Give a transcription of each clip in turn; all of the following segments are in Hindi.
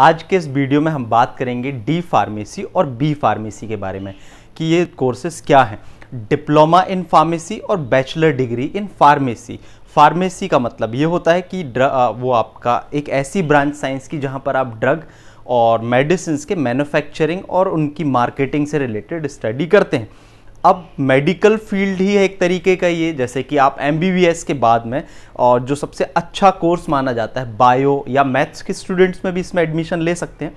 आज के इस वीडियो में हम बात करेंगे डी फार्मेसी और बी फार्मेसी के बारे में कि ये कोर्सेज क्या हैं डिप्लोमा इन फार्मेसी और bachelor degree in pharmacy pharmacy का मतलब ये होता है कि वो आपका एक ऐसी ब्रांच साइंस की जहाँ पर आप ड्रग और मेडिसिन के मैन्युफैक्चरिंग और उनकी मार्केटिंग से रिलेटेड स्टडी करते हैं अब मेडिकल फील्ड ही है एक तरीके का ये जैसे कि आप एम के बाद में और जो सबसे अच्छा कोर्स माना जाता है बायो या मैथ्स के स्टूडेंट्स में भी इसमें एडमिशन ले सकते हैं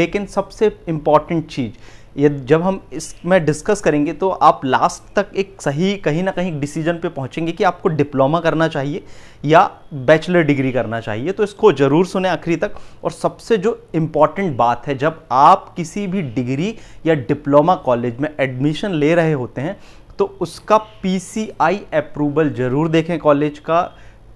लेकिन सबसे इम्पॉर्टेंट चीज़ ये जब हम इसमें डिस्कस करेंगे तो आप लास्ट तक एक सही कहीं ना कहीं डिसीजन पे पहुंचेंगे कि आपको डिप्लोमा करना चाहिए या बैचलर डिग्री करना चाहिए तो इसको ज़रूर सुने आखिरी तक और सबसे जो इम्पॉर्टेंट बात है जब आप किसी भी डिग्री या डिप्लोमा कॉलेज में एडमिशन ले रहे होते हैं तो उसका पी अप्रूवल ज़रूर देखें कॉलेज का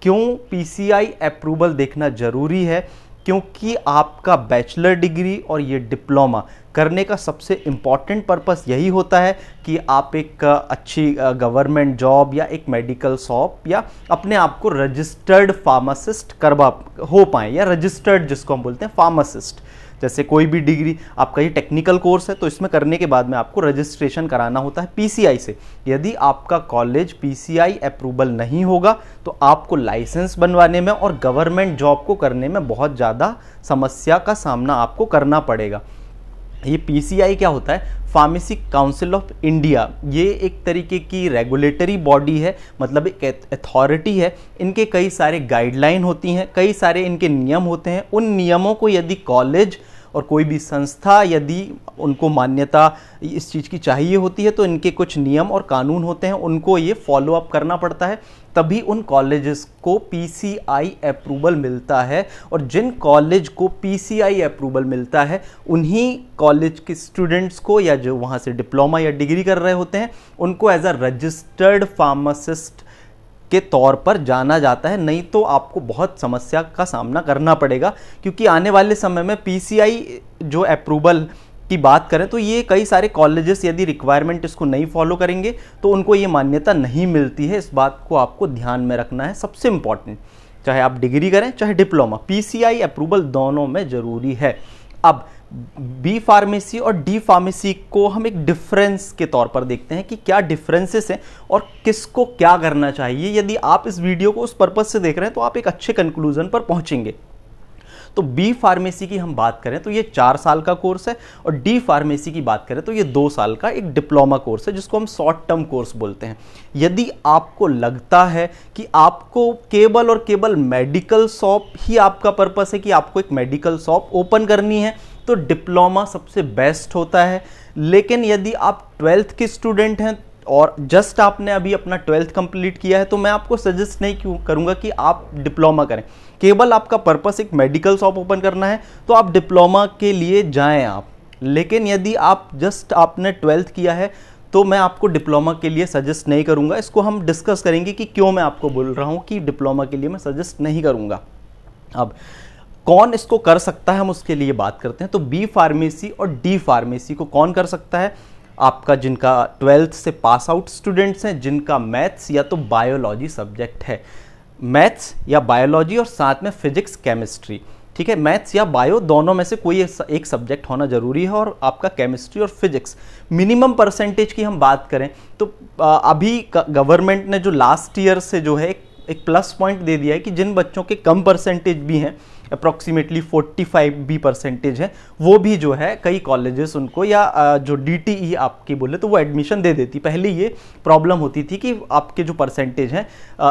क्यों पी अप्रूवल देखना ज़रूरी है क्योंकि आपका बैचलर डिग्री और ये डिप्लोमा करने का सबसे इम्पॉर्टेंट पर्पस यही होता है कि आप एक अच्छी गवर्नमेंट जॉब या एक मेडिकल शॉप या अपने आप को रजिस्टर्ड फार्मासिस्ट करवा हो पाएँ या रजिस्टर्ड जिसको हम बोलते हैं फार्मासिस्ट जैसे कोई भी डिग्री आपका ये टेक्निकल कोर्स है तो इसमें करने के बाद में आपको रजिस्ट्रेशन कराना होता है पीसीआई से यदि आपका कॉलेज पीसीआई अप्रूवल नहीं होगा तो आपको लाइसेंस बनवाने में और गवर्नमेंट जॉब को करने में बहुत ज़्यादा समस्या का सामना आपको करना पड़ेगा ये पीसीआई क्या होता है फार्मेसी काउंसिल ऑफ इंडिया ये एक तरीके की रेगुलेटरी बॉडी है मतलब एक अथॉरिटी है इनके कई सारे गाइडलाइन होती हैं कई सारे इनके नियम होते हैं उन नियमों को यदि कॉलेज और कोई भी संस्था यदि उनको मान्यता इस चीज़ की चाहिए होती है तो इनके कुछ नियम और कानून होते हैं उनको ये फॉलो अप करना पड़ता है तभी उन कॉलेजेस को पीसीआई अप्रूवल मिलता है और जिन कॉलेज को पीसीआई अप्रूवल मिलता है उन्हीं कॉलेज के स्टूडेंट्स को या जो वहाँ से डिप्लोमा या डिग्री कर रहे होते हैं उनको एज अ रजिस्टर्ड फार्मासिस्ट के तौर पर जाना जाता है नहीं तो आपको बहुत समस्या का सामना करना पड़ेगा क्योंकि आने वाले समय में पीसीआई जो अप्रूवल की बात करें तो ये कई सारे कॉलेजेस यदि रिक्वायरमेंट इसको नहीं फॉलो करेंगे तो उनको ये मान्यता नहीं मिलती है इस बात को आपको ध्यान में रखना है सबसे इम्पॉर्टेंट चाहे आप डिग्री करें चाहे डिप्लोमा पीसीआई अप्रूवल दोनों में ज़रूरी है अब बी फार्मेसी और डी फार्मेसी को हम एक डिफरेंस के तौर पर देखते हैं कि क्या डिफरेंसेस हैं और किसको क्या करना चाहिए यदि आप इस वीडियो को उस पर्पज़ से देख रहे हैं तो आप एक अच्छे कंक्लूजन पर पहुंचेंगे तो बी फार्मेसी की हम बात करें तो ये चार साल का कोर्स है और डी फार्मेसी की बात करें तो ये दो साल का एक डिप्लोमा कोर्स है जिसको हम शॉर्ट टर्म कोर्स बोलते हैं यदि आपको लगता है कि आपको केवल और केवल मेडिकल शॉप ही आपका पर्पस है कि आपको एक मेडिकल शॉप ओपन करनी है तो डिप्लोमा सबसे बेस्ट होता है लेकिन यदि आप ट्वेल्थ के स्टूडेंट हैं और जस्ट आपने अभी अपना ट्वेल्थ कंप्लीट किया है तो मैं आपको सजेस्ट नहीं क्यों करूँगा कि आप डिप्लोमा करें केवल आपका पर्पस एक मेडिकल शॉप ओपन करना है तो आप डिप्लोमा के लिए जाएं आप लेकिन यदि आप जस्ट आपने ट्वेल्थ किया है तो मैं आपको डिप्लोमा के लिए सजेस्ट नहीं करूँगा इसको हम डिस्कस करेंगे कि क्यों मैं आपको बोल रहा हूँ कि डिप्लोमा के लिए मैं सजेस्ट नहीं करूँगा अब कौन इसको कर सकता है हम उसके लिए बात करते हैं तो बी फार्मेसी और डी फार्मेसी को कौन कर सकता है आपका जिनका ट्वेल्थ से पास आउट स्टूडेंट्स हैं जिनका मैथ्स या तो बायोलॉजी सब्जेक्ट है मैथ्स या बायोलॉजी और साथ में फिजिक्स केमिस्ट्री ठीक है मैथ्स या बायो दोनों में से कोई एक सब्जेक्ट होना जरूरी है और आपका केमिस्ट्री और फिजिक्स मिनिमम परसेंटेज की हम बात करें तो अभी गवर्नमेंट ने जो लास्ट ईयर से जो है एक एक प्लस पॉइंट दे दिया है कि जिन बच्चों के कम परसेंटेज भी हैं अप्रॉक्सीमेटली 45 भी परसेंटेज है वो भी जो है कई कॉलेजेस उनको या जो डी e आपकी बोले तो वो एडमिशन दे देती पहले ये प्रॉब्लम होती थी कि आपके जो परसेंटेज हैं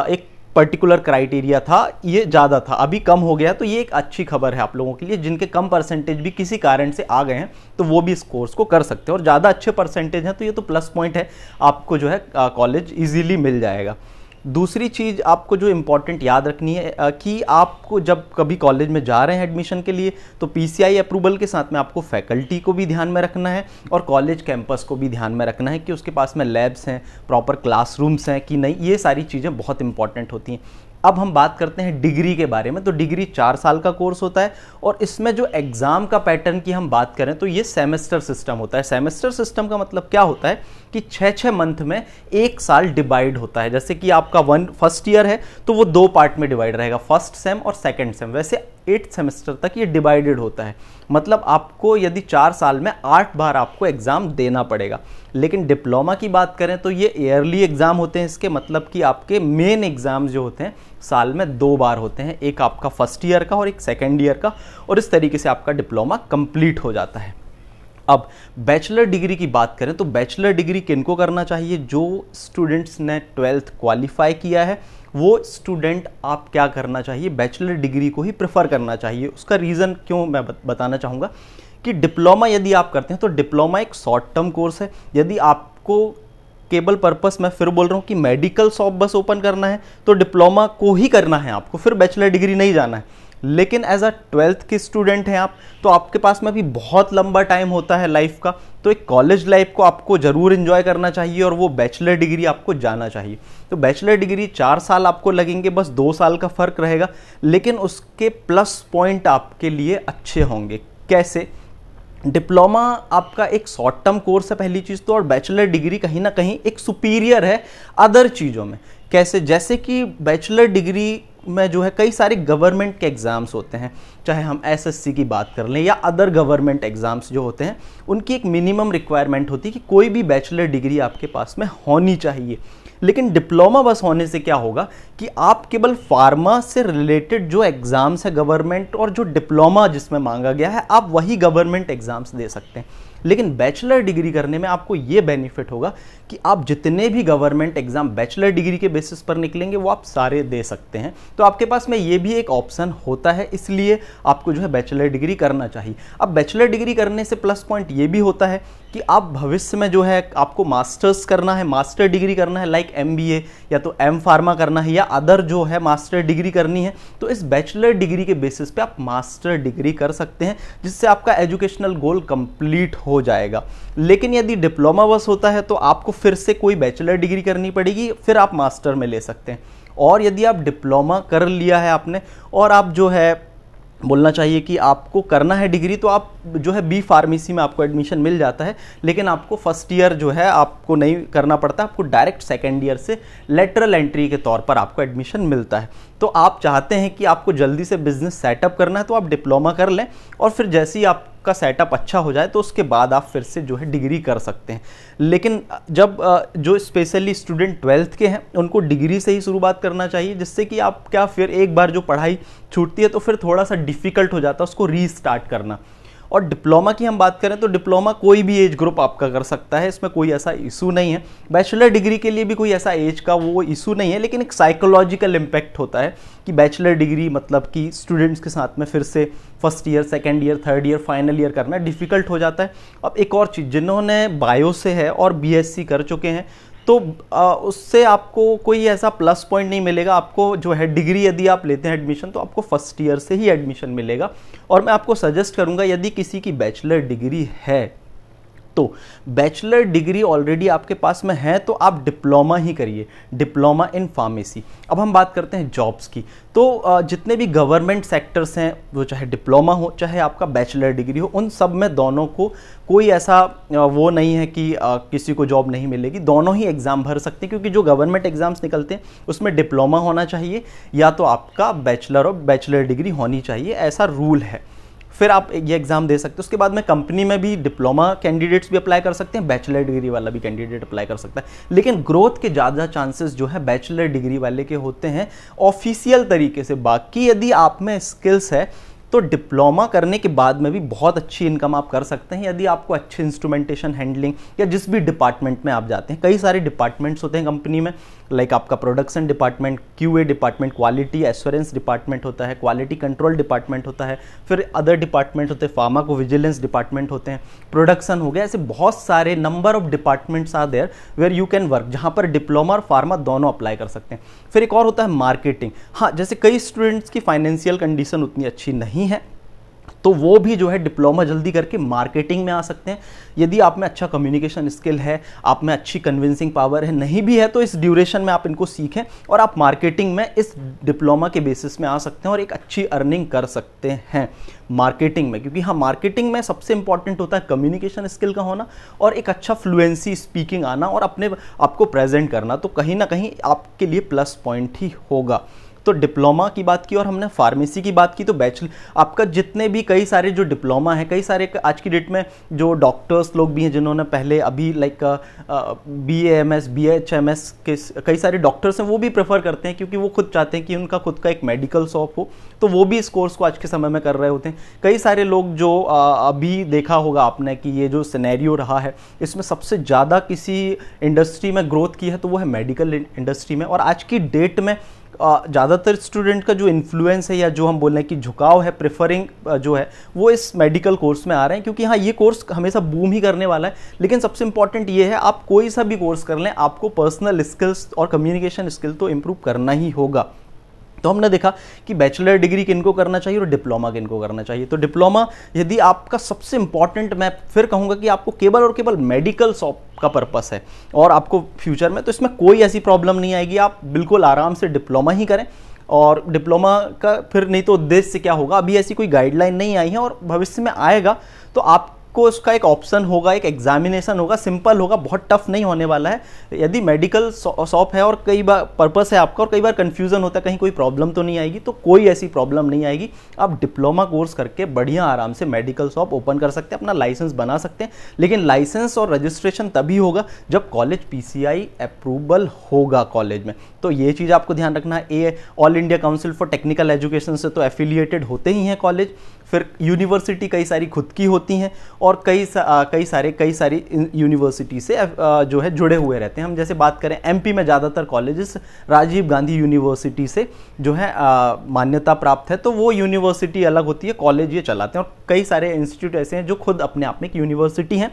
एक पर्टिकुलर क्राइटेरिया था ये ज़्यादा था अभी कम हो गया तो ये एक अच्छी खबर है आप लोगों के लिए जिनके कम परसेंटेज भी किसी कारण से आ गए हैं तो वो भी इस कोर्स को कर सकते हैं और ज़्यादा अच्छे परसेंटेज हैं तो ये तो प्लस पॉइंट है आपको जो है कॉलेज ईजिली मिल जाएगा दूसरी चीज़ आपको जो इम्पोर्टेंट याद रखनी है कि आपको जब कभी कॉलेज में जा रहे हैं एडमिशन के लिए तो पीसीआई अप्रूवल के साथ में आपको फैकल्टी को भी ध्यान में रखना है और कॉलेज कैंपस को भी ध्यान में रखना है कि उसके पास में लैब्स हैं प्रॉपर क्लासरूम्स हैं कि नहीं ये सारी चीज़ें बहुत इंपॉर्टेंट होती हैं अब हम बात करते हैं डिग्री के बारे में तो डिग्री चार साल का कोर्स होता है और इसमें जो एग्ज़ाम का पैटर्न की हम बात करें तो ये सेमेस्टर सिस्टम होता है सेमेस्टर सिस्टम का मतलब क्या होता है कि छः छः मंथ में एक साल डिवाइड होता है जैसे कि आपका वन फर्स्ट ईयर है तो वो दो पार्ट में डिवाइड रहेगा फर्स्ट सेम और सेकेंड सेम वैसे एट सेमेस्टर तक ये डिवाइडेड होता है मतलब आपको यदि चार साल में आठ बार आपको एग्ज़ाम देना पड़ेगा लेकिन डिप्लोमा की बात करें तो ये ईयरली एग्ज़ाम होते हैं इसके मतलब कि आपके मेन एग्ज़ाम जो होते हैं साल में दो बार होते हैं एक आपका फर्स्ट ईयर का और एक सेकेंड ईयर का और इस तरीके से आपका डिप्लोमा कंप्लीट हो जाता है अब बैचलर डिग्री की बात करें तो बैचलर डिग्री किनको करना चाहिए जो स्टूडेंट्स ने ट्वेल्थ क्वालिफाई किया है वो स्टूडेंट आप क्या करना चाहिए बैचलर डिग्री को ही प्रेफर करना चाहिए उसका रीज़न क्यों मैं बताना चाहूँगा कि डिप्लोमा यदि आप करते हैं तो डिप्लोमा एक शॉर्ट टर्म कोर्स है यदि आपको केबल पर्पस मैं फिर बोल रहा हूँ कि मेडिकल शॉप बस ओपन करना है तो डिप्लोमा को ही करना है आपको फिर बैचलर डिग्री नहीं जाना है लेकिन एज अ ट्वेल्थ के स्टूडेंट हैं आप तो आपके पास में भी बहुत लंबा टाइम होता है लाइफ का तो एक कॉलेज लाइफ को आपको ज़रूर इन्जॉय करना चाहिए और वो बैचलर डिग्री आपको जाना चाहिए तो बैचलर डिग्री चार साल आपको लगेंगे बस दो साल का फ़र्क रहेगा लेकिन उसके प्लस पॉइंट आपके लिए अच्छे होंगे कैसे डिप्लोमा आपका एक शॉर्ट टर्म कोर्स है पहली चीज़ तो और बैचलर डिग्री कहीं ना कहीं एक सुपीरियर है अदर चीज़ों में कैसे जैसे कि बैचलर डिग्री में जो है कई सारे गवर्नमेंट के एग्ज़ाम्स होते हैं चाहे हम एसएससी की बात कर लें या अदर गवर्नमेंट एग्ज़ाम्स जो होते हैं उनकी एक मिनिमम रिक्वायरमेंट होती है कि कोई भी बैचलर डिग्री आपके पास में होनी चाहिए लेकिन डिप्लोमा बस होने से क्या होगा कि आप केवल फार्मा से रिलेटेड जो एग्ज़ाम्स है गवर्नमेंट और जो डिप्लोमा जिसमें मांगा गया है आप वही गवर्नमेंट एग्ज़ाम्स दे सकते हैं लेकिन बैचलर डिग्री करने में आपको ये बेनिफिट होगा कि आप जितने भी गवर्नमेंट एग्ज़ाम बैचलर डिग्री के बेसिस पर निकलेंगे वो आप सारे दे सकते हैं तो आपके पास में ये भी एक ऑप्शन होता है इसलिए आपको जो है बैचलर डिग्री करना चाहिए अब बैचलर डिग्री करने से प्लस पॉइंट ये भी होता है कि आप भविष्य में जो है आपको मास्टर्स करना है मास्टर डिग्री करना है लाइक एम या तो एम फार्मा करना है या अदर जो है मास्टर डिग्री करनी है तो इस बैचलर डिग्री के बेसिस पे आप मास्टर डिग्री कर सकते हैं जिससे आपका एजुकेशनल गोल कंप्लीट हो जाएगा लेकिन यदि डिप्लोमा बस होता है तो आपको फिर से कोई बैचलर डिग्री करनी पड़ेगी फिर आप मास्टर में ले सकते हैं और यदि आप डिप्लोमा कर लिया है आपने और आप जो है बोलना चाहिए कि आपको करना है डिग्री तो आप जो है बी फार्मेसी में आपको एडमिशन मिल जाता है लेकिन आपको फर्स्ट ईयर जो है आपको नहीं करना पड़ता आपको डायरेक्ट सेकेंड ईयर से लेटरल एंट्री के तौर पर आपको एडमिशन मिलता है तो आप चाहते हैं कि आपको जल्दी से बिज़नेस सेटअप करना है तो आप डिप्लोमा कर लें और फिर जैसे ही आप का सेटअप अच्छा हो जाए तो उसके बाद आप फिर से जो है डिग्री कर सकते हैं लेकिन जब जो स्पेशली स्टूडेंट ट्वेल्थ के हैं उनको डिग्री से ही शुरुआत करना चाहिए जिससे कि आप क्या फिर एक बार जो पढ़ाई छूटती है तो फिर थोड़ा सा डिफ़िकल्ट हो जाता है उसको रीस्टार्ट करना और डिप्लोमा की हम बात करें तो डिप्लोमा कोई भी एज ग्रुप आपका कर सकता है इसमें कोई ऐसा इशू नहीं है बैचलर डिग्री के लिए भी कोई ऐसा एज का वो इशू नहीं है लेकिन एक साइकोलॉजिकल इम्पैक्ट होता है कि बैचलर डिग्री मतलब कि स्टूडेंट्स के साथ में फिर से first year second year third year final year करना डिफिकल्ट हो जाता है अब एक और चीज़ जिन्होंने बायो से है और बी कर चुके हैं तो आ, उससे आपको कोई ऐसा प्लस पॉइंट नहीं मिलेगा आपको जो है डिग्री यदि आप लेते हैं एडमिशन तो आपको फर्स्ट ईयर से ही एडमिशन मिलेगा और मैं आपको सजेस्ट करूंगा यदि किसी की बैचलर डिग्री है तो बैचलर डिग्री ऑलरेडी आपके पास में है तो आप डिप्लोमा ही करिए डिप्लोमा इन फार्मेसी अब हम बात करते हैं जॉब्स की तो जितने भी गवर्नमेंट सेक्टर्स हैं वो चाहे डिप्लोमा हो चाहे आपका बैचलर डिग्री हो उन सब में दोनों को कोई ऐसा वो नहीं है कि किसी को जॉब नहीं मिलेगी दोनों ही एग्ज़ाम भर सकते हैं क्योंकि जो गवर्नमेंट एग्ज़ाम्स निकलते हैं उसमें डिप्लोमा होना चाहिए या तो आपका बैचलर और बैचलर डिग्री होनी चाहिए ऐसा रूल है फिर आप ये एग्ज़ाम दे सकते हो उसके बाद में कंपनी में भी डिप्लोमा कैंडिडेट्स भी अप्लाई कर सकते हैं बैचलर डिग्री वाला भी कैंडिडेट अप्लाई कर सकता है लेकिन ग्रोथ के ज़्यादा चांसेस जो है बैचलर डिग्री वाले के होते हैं ऑफिशियल तरीके से बाकी यदि आप में स्किल्स है तो डिप्लोमा करने के बाद में भी बहुत अच्छी इनकम आप कर सकते हैं यदि आपको अच्छे इंस्ट्रूमेंटेशन हैंडलिंग या जिस भी डिपार्टमेंट में आप जाते हैं कई सारे डिपार्टमेंट्स होते हैं कंपनी में लाइक आपका production department A department quality assurance department होता है क्वालिटी कंट्रोल डिपार्टमेंट होता है फिर अदर डिपार्टमेंट होते हैं फार्मा को विजिलेंस डिपार्टमेंट होते हैं प्रोडक्शन हो गया ऐसे बहुत सारे number of departments are there where you can work जहाँ पर डिप्लोमा और फार्मा दोनों अप्लाई कर सकते हैं फिर एक और होता है मार्केटिंग हाँ जैसे कई स्टूडेंट्स की फाइनेंशियल कंडीशन उतनी अच्छी नहीं है तो वो भी जो है डिप्लोमा जल्दी करके मार्केटिंग में आ सकते हैं यदि आप में अच्छा कम्युनिकेशन स्किल है आप में अच्छी कन्विंसिंग पावर है नहीं भी है तो इस ड्यूरेशन में आप इनको सीखें और आप मार्केटिंग में इस डिप्लोमा के बेसिस में आ सकते हैं और एक अच्छी अर्निंग कर सकते हैं मार्केटिंग में क्योंकि हाँ मार्केटिंग में सबसे इंपॉर्टेंट होता है कम्युनिकेशन स्किल का होना और एक अच्छा फ्लुएंसी स्पीकिंग आना और अपने आपको प्रेजेंट करना तो कहीं ना कहीं आपके लिए प्लस पॉइंट ही होगा तो डिप्लोमा की बात की और हमने फार्मेसी की बात की तो बैचलर आपका जितने भी कई सारे जो डिप्लोमा है कई सारे आज की डेट में जो डॉक्टर्स लोग भी हैं जिन्होंने पहले अभी like B M S B H M S के कई सारे डॉक्टर्स हैं वो भी प्रेफर करते हैं क्योंकि वो खुद चाहते हैं कि उनका खुद का एक मेडिकल शॉप हो तो वो भी इस कोर्स को आज के समय में कर रहे होते हैं कई सारे लोग जो अभी देखा होगा आपने कि ये जो सिनेरियो रहा है इसमें सबसे ज़्यादा किसी इंडस्ट्री में ग्रोथ की है तो वो है मेडिकल इंडस्ट्री में और आज की डेट में ज़्यादातर स्टूडेंट का जो इन्फ्लुएंस है या जो हम बोल रहे हैं कि झुकाव है प्रेफरिंग जो है वो इस मेडिकल कोर्स में आ रहे हैं क्योंकि हाँ ये कोर्स हमेशा बूम ही करने वाला है लेकिन सबसे इंपॉर्टेंट ये है आप कोई सा भी कोर्स कर लें आपको पर्सनल स्किल्स और कम्युनिकेशन स्किल तो इम्प्रूव करना ही होगा तो हमने देखा कि बैचलर डिग्री किन को करना चाहिए और डिप्लोमा किन को करना चाहिए तो डिप्लोमा यदि आपका सबसे इंपॉर्टेंट मैं फिर कहूँगा कि आपको केवल और केवल मेडिकल शॉप का पर्पस है और आपको फ्यूचर में तो इसमें कोई ऐसी प्रॉब्लम नहीं आएगी आप बिल्कुल आराम से डिप्लोमा ही करें और डिप्लोमा का फिर नहीं तो उद्देश्य क्या होगा अभी ऐसी कोई गाइडलाइन नहीं आई है और भविष्य में आएगा तो आप आपको उसका एक ऑप्शन होगा एक एग्जामिनेशन होगा सिंपल होगा बहुत टफ नहीं होने वाला है यदि मेडिकल शॉप है और कई बार पर्पस है आपका और कई बार कन्फ्यूज़न होता है कहीं कोई प्रॉब्लम तो नहीं आएगी तो कोई ऐसी प्रॉब्लम नहीं आएगी आप डिप्लोमा कोर्स करके बढ़िया आराम से मेडिकल शॉप ओपन कर सकते हैं अपना लाइसेंस बना सकते हैं लेकिन लाइसेंस और रजिस्ट्रेशन तभी होगा जब कॉलेज पी अप्रूवल होगा कॉलेज में तो ये चीज़ आपको ध्यान रखना है A all India council for technical education से तो एफिलिएटेड होते ही हैं कॉलेज फिर यूनिवर्सिटी कई सारी खुद की होती हैं और कई सा, कई सारे कई सारी यूनिवर्सिटी से जो है जुड़े हुए रहते हैं हम जैसे बात करें एमपी में ज़्यादातर कॉलेजेस राजीव गांधी यूनिवर्सिटी से जो है मान्यता प्राप्त है तो वो यूनिवर्सिटी अलग होती है कॉलेज ये चलाते हैं और कई सारे इंस्टीट्यूट ऐसे हैं जो खुद अपने आप में एक यूनिवर्सिटी हैं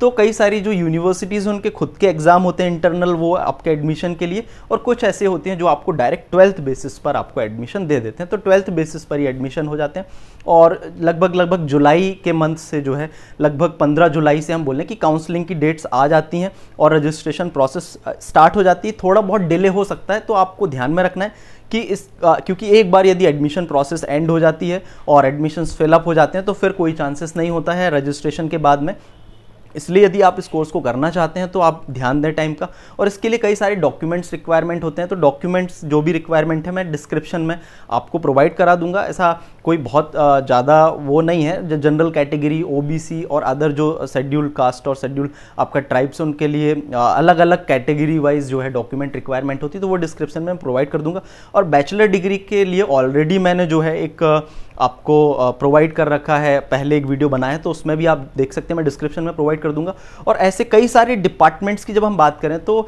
तो कई सारी जो यूनिवर्सिटीज़ हैं उनके खुद के एग्ज़ाम होते हैं इंटरनल वो आपके एडमिशन के लिए और कुछ ऐसे होते हैं जो आपको डायरेक्ट ट्वेल्थ बेसिस पर आपको एडमिशन दे देते हैं तो ट्वेल्थ बेसिस पर ही एडमिशन हो जाते हैं और लगभग लगभग जुलाई के मंथ से जो है लगभग पंद्रह जुलाई से हम बोलें कि काउंसलिंग की डेट्स आ जाती हैं और रजिस्ट्रेशन प्रोसेस स्टार्ट हो जाती है थोड़ा बहुत डिले हो सकता है तो आपको ध्यान में रखना है कि इस आ, क्योंकि एक बार यदि एडमिशन प्रोसेस एंड हो जाती है और एडमिशन्स फिलअप हो जाते हैं तो फिर कोई चांसेस नहीं होता है रजिस्ट्रेशन के बाद में इसलिए यदि आप इस कोर्स को करना चाहते हैं तो आप ध्यान दें टाइम का और इसके लिए कई सारे डॉक्यूमेंट्स रिक्वायरमेंट होते हैं तो डॉक्यूमेंट्स जो भी रिक्वायरमेंट है मैं डिस्क्रिप्शन में आपको प्रोवाइड करा दूंगा ऐसा कोई बहुत ज़्यादा वो नहीं है जनरल कैटेगरी ओ और अदर जो शेड्यूल कास्ट और शेड्यूल आपका ट्राइब्स उनके लिए अलग अलग कैटेगरी वाइज जो है डॉक्यूमेंट रिक्वायरमेंट होती है तो वो डिस्क्रिप्शन में प्रोवाइड कर दूंगा और बैचलर डिग्री के लिए ऑलरेडी मैंने जो है एक आपको प्रोवाइड कर रखा है पहले एक वीडियो बनाया है तो उसमें भी आप देख सकते हैं मैं डिस्क्रिप्शन में प्रोवाइड कर दूंगा और ऐसे कई सारे डिपार्टमेंट्स की जब हम बात करें तो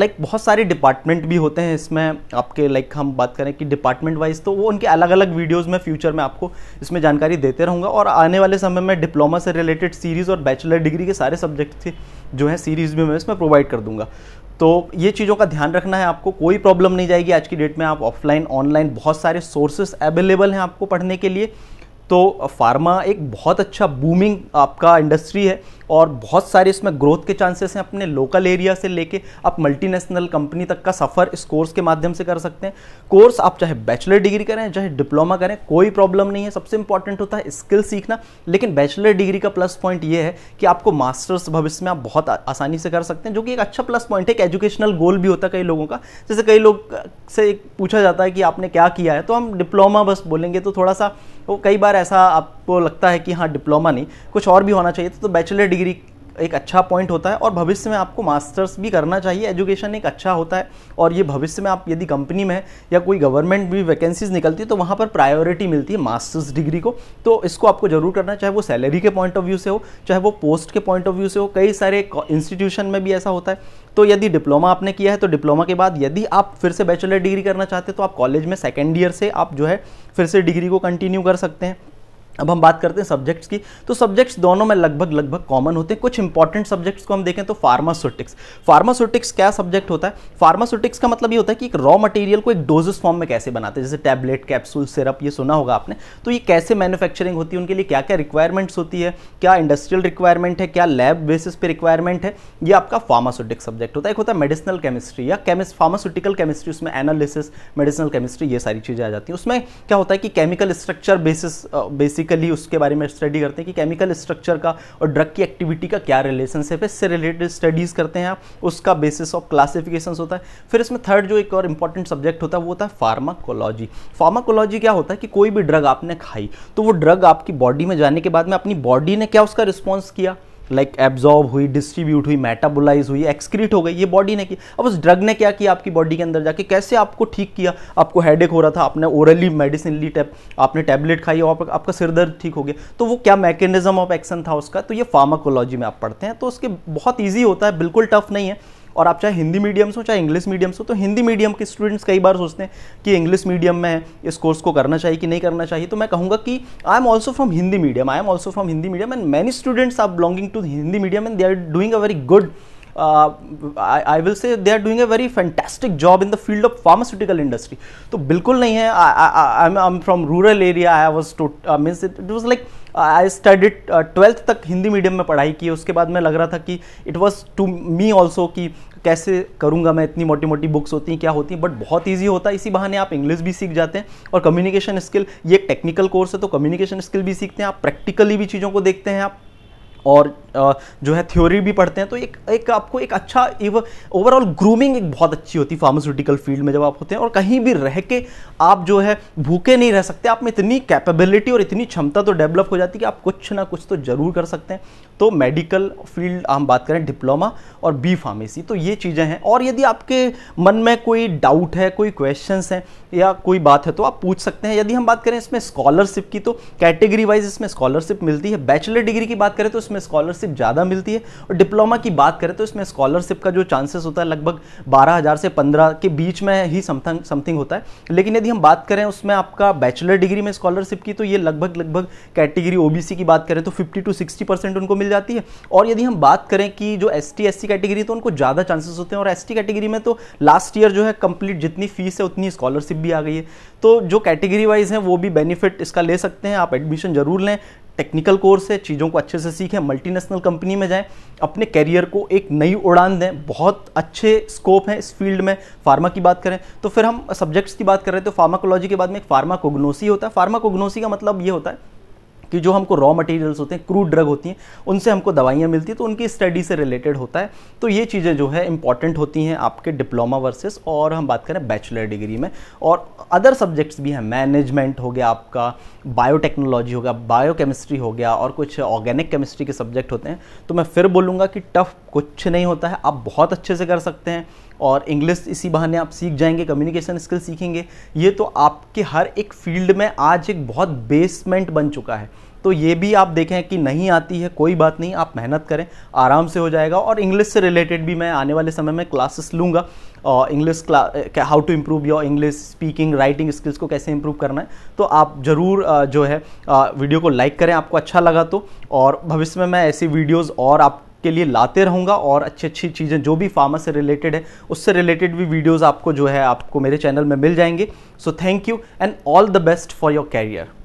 लाइक बहुत सारे डिपार्टमेंट भी होते हैं इसमें आपके लाइक हम बात करें कि डिपार्टमेंट वाइज तो वो उनके अलग अलग वीडियोज़ में फ्यूचर में आपको इसमें जानकारी देते रहूँगा और आने वाले समय में डिप्लोमा से रिलेटेड सीरीज़ और बैचलर डिग्री के सारे सब्जेक्ट थे जो है सीरीज़ भी मैं इसमें प्रोवाइड कर दूँगा तो ये चीज़ों का ध्यान रखना है आपको कोई प्रॉब्लम नहीं जाएगी आज की डेट में आप ऑफलाइन ऑनलाइन बहुत सारे सोर्सेस अवेलेबल हैं आपको पढ़ने के लिए तो फार्मा एक बहुत अच्छा बूमिंग आपका इंडस्ट्री है और बहुत सारे इसमें ग्रोथ के चांसेस हैं अपने लोकल एरिया से लेके आप मल्टीनेशनल कंपनी तक का सफ़र इस कोर्स के माध्यम से कर सकते हैं कोर्स आप चाहे बैचलर डिग्री करें चाहे डिप्लोमा करें कोई प्रॉब्लम नहीं है सबसे इंपॉर्टेंट होता है स्किल सीखना लेकिन बैचलर डिग्री का प्लस पॉइंट ये है कि आपको मास्टर्स भविष्य में आप बहुत आसानी से कर सकते हैं जो कि एक अच्छा प्लस पॉइंट है एक एजुकेशनल गोल भी होता है कई लोगों का जैसे कई लोग से पूछा जाता है कि आपने क्या किया है तो हम डिप्लोमा बस बोलेंगे तो थोड़ा सा वो कई बार ऐसा आप को लगता है कि हाँ डिप्लोमा नहीं कुछ और भी होना चाहिए तो, तो बैचलर डिग्री एक अच्छा पॉइंट होता है और भविष्य में आपको मास्टर्स भी करना चाहिए एजुकेशन एक अच्छा होता है और ये भविष्य में आप यदि कंपनी में या कोई गवर्नमेंट भी वैकेंसीज निकलती है तो वहाँ पर प्रायोरिटी मिलती है मास्टर्स डिग्री को तो इसको आपको जरूर करना चाहे वो सैलरी के पॉइंट ऑफ व्यू से हो चाहे वो पोस्ट के पॉइंट ऑफ व्यू से हो कई सारे इंस्टीट्यूशन में भी ऐसा होता है तो यदि डिप्लोमा आपने किया है तो डिप्लोमा के बाद यदि आप फिर से बैचलर डिग्री करना चाहते हैं तो आप कॉलेज में सेकेंड ईयर से आप जो है फिर से डिग्री को कंटिन्यू कर सकते हैं अब हम बात करते हैं सब्जेक्ट्स की तो सब्जेक्ट्स दोनों में लगभग लगभग कॉमन होते हैं कुछ इंपॉर्टेंट सब्जेक्ट्स को हम देखें तो फार्मास्यूटिक्स फार्मास्यूटिक्स क्या सब्जेक्ट होता है फार्मास्यूटिक्स का मतलब ये होता है कि एक रॉ मटेरियल को एक डोजेस फॉर्म में कैसे बनाते हैं जैसे टैबलेट कैप्सूल सिरप ये सुना होगा आपने तो ये कैसे मैन्युफैक्चरिंग होती है उनके लिए क्या क्या रिक्वायरमेंट्स होती है क्या इंडस्ट्रियल रिक्वायरमेंट है क्या लैब बेसिस पे रिक्वायरमेंट है ये आपका फार्मास्यूटिक्स सब्जेक्ट होता है एक होता है मेडिसिनल केमिस्ट्री या केमिस्ट फार्मास्यूटिकल केमिस्ट्री उसमें एनालिसिस मेडिसिनल केमिस्ट्री ये सारी चीज़ें आ जाती हैं उसमें क्या होता है कि chemical structure basis basic chemically उसके बारे में स्टडी करते हैं कि केमिकल स्ट्रक्चर का और ड्रग की एक्टिविटी का क्या रिलेशनशिप है इससे रिलेटेड स्टडीज़ करते हैं आप उसका बेसिस ऑफ क्लासिफिकेशन होता है फिर इसमें थर्ड जो एक और इंपॉर्टेंट सब्जेक्ट होता है वो होता है फार्माकोलॉजी फार्माकोलॉजी क्या होता है कि कोई भी ड्रग आपने खाई तो वो ड्रग आपकी बॉडी में जाने के बाद में अपनी बॉडी ने क्या उसका रिस्पॉन्स किया लाइक एब्जॉर्ब हुई डिस्ट्रीब्यूट हुई मेटाबोलाइज हुई एक्सक्रीट हो गई ये बॉडी ने की अब उस ड्रग ने क्या किया आपकी बॉडी के अंदर जाके कैसे आपको ठीक किया आपको हेडेक हो रहा था आपने ओरली मेडिसिन ली टैप आपने टैबलेट खाई और आप, आपका सिर दर्द ठीक हो गया तो वो क्या मैकेनिज्म ऑफ एक्शन था उसका तो ये फार्माकोलॉजी में आप पढ़ते हैं तो उसके बहुत ईजी होता है बिल्कुल टफ नहीं है और आप चाहे हिंदी मीडियम्स हो चाहे इंग्लिश मीडियम्स हो तो हिंदी मीडियम के स्टूडेंट्स कई बार सोचते हैं कि इंग्लिश मीडियम में इस कोर्स को करना चाहिए कि नहीं करना चाहिए तो मैं कहूँगा कि I am also from Hindi medium I am also from Hindi medium and many students are belonging to Hindi medium and they are doing a very good uh, I, I will say they are doing a very fantastic job in the field of pharmaceutical industry. तो बिल्कुल नहीं है I am from rural area I was means it was like I study twelfth तक हिंदी मीडियम में पढ़ाई की उसके बाद मैं लग रहा था कि it was to me also कि कैसे करूँगा मैं इतनी मोटी मोटी बुक्स होती हैं क्या होती हैं बट बहुत ईजी होता है इसी बहाने आप इंग्लिश भी सीख जाते हैं और कम्युनिकेशन स्किल ये एक टेक्निकल कोर्स है तो कम्युनिकेशन स्किल भी सीखते हैं आप प्रैक्टिकली भी चीज़ों को देखते हैं आप और जो है थ्योरी भी पढ़ते हैं तो एक एक आपको एक अच्छा इव ओवरऑल ग्रूमिंग एक बहुत अच्छी होती है फार्मास्यूटिकल फील्ड में जब आप होते हैं और कहीं भी रह के आप जो है भूखे नहीं रह सकते आप में इतनी कैपेबिलिटी और इतनी क्षमता तो डेवलप हो जाती है कि आप कुछ ना कुछ तो ज़रूर कर सकते हैं तो मेडिकल फील्ड हम बात करें डिप्लोमा और बी फार्मेसी तो ये चीज़ें हैं और यदि आपके मन में कोई डाउट है कोई क्वेश्चंस हैं या कोई बात है तो आप पूछ सकते हैं यदि हम बात करें इसमें स्कॉलरशिप की तो कैटेगरी वाइज इसमें स्कॉलरशिप मिलती है बैचलर डिग्री की बात करें तो इसमें स्कॉलरशिप ज़्यादा मिलती है और डिप्लोमा की बात करें तो इसमें स्कॉलरशिप का जो चांसेस होता है लगभग बारह से पंद्रह के बीच में ही समथिंग समथिंग होता है लेकिन यदि हम बात करें उसमें आपका बैचलर डिग्री में स्कॉलरशिप की तो ये लगभग लगभग कैटेगरी ओ की बात करें तो फिफ्टी टू सिक्सटी परसेंट उनको मिल मिल जाती है और यदि हम बात करें कि जो एस टी कैटेगरी तो उनको ज़्यादा चांसेस होते हैं और एस कैटेगरी में तो लास्ट ईयर जो है कंप्लीट जितनी फीस है उतनी स्कॉलरशिप भी आ गई है तो जो कैटेगरी वाइज है वो भी बेनिफिट इसका ले सकते हैं आप एडमिशन जरूर लें टेक्निकल कोर्स है चीज़ों को अच्छे से सीखें मल्टीनेशनल कंपनी में जाएं अपने कैरियर को एक नई उड़ान दें बहुत अच्छे स्कोप हैं इस फील्ड में फार्मा की बात करें तो फिर हम सब्जेक्ट्स की बात कर रहे थे तो फार्माकोलॉजी के बाद में एक फार्माकोग्नोसी होता है फार्माकोग्नोसी का मतलब ये होता है कि जो हमको रॉ मटेरियल्स होते हैं क्रूड ड्रग होती हैं उनसे हमको दवाइयाँ मिलती हैं तो उनकी स्टडी से रिलेटेड होता है तो ये चीज़ें जो है इंपॉर्टेंट होती हैं आपके डिप्लोमा वर्सेस और हम बात करें बैचलर डिग्री में और अदर सब्जेक्ट्स भी हैं मैनेजमेंट हो गया आपका बायोटेक्नोलॉजी हो गया बायो हो गया और कुछ ऑर्गेनिक केमिस्ट्री के सब्जेक्ट होते हैं तो मैं फिर बोलूँगा कि टफ कुछ नहीं होता है आप बहुत अच्छे से कर सकते हैं और इंग्लिश इसी बहाने आप सीख जाएंगे कम्युनिकेशन स्किल सीखेंगे ये तो आपके हर एक फील्ड में आज एक बहुत बेसमेंट बन चुका है तो ये भी आप देखें कि नहीं आती है कोई बात नहीं आप मेहनत करें आराम से हो जाएगा और इंग्लिश से रिलेटेड भी मैं आने वाले समय में क्लासेस लूँगा English how to improve your English speaking writing skills को कैसे इम्प्रूव करना है तो आप ज़रूर जो है वीडियो को लाइक करें आपको अच्छा लगा तो और भविष्य में मैं ऐसी वीडियोज़ और आप के लिए लाते रहूँगा और अच्छी अच्छी चीज़ें जो भी फार्मा से रिलेटेड है उससे रिलेटेड भी वीडियोज़ आपको जो है आपको मेरे चैनल में मिल जाएंगे so thank you and all the best for your career